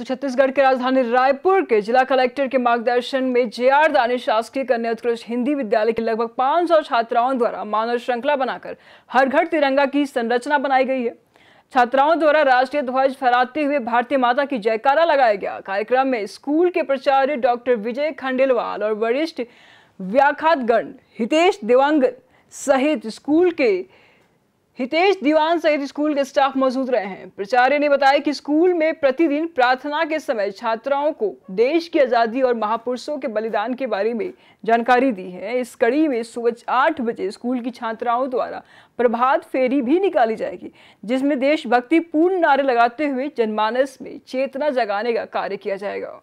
तो छत्तीसगढ़ के राजधानी रायपुर के जिला कलेक्टर के मार्गदर्शन में जे आर शासकीय कन्या उत्कृष्ट हिंदी विद्यालय के लगभग 500 छात्राओं द्वारा मानव श्रृंखला बनाकर हर घर तिरंगा की संरचना बनाई गई है छात्राओं द्वारा राष्ट्रीय ध्वज फहराते हुए भारतीय माता की जयकारा लगाया गया कार्यक्रम में स्कूल के प्राचार्य डॉक्टर विजय खंडेलवाल और वरिष्ठ व्याख्यातगण हितेश देवांगन सहित स्कूल के हितेश दीवान सहित स्कूल के स्टाफ मौजूद रहे हैं प्राचार्य ने बताया कि स्कूल में प्रतिदिन प्रार्थना के समय छात्राओं को देश की आज़ादी और महापुरुषों के बलिदान के बारे में जानकारी दी है इस कड़ी में सुबह आठ बजे स्कूल की छात्राओं द्वारा प्रभात फेरी भी निकाली जाएगी जिसमें देशभक्ति पूर्ण नारे लगाते हुए जनमानस में चेतना जगाने का कार्य किया जाएगा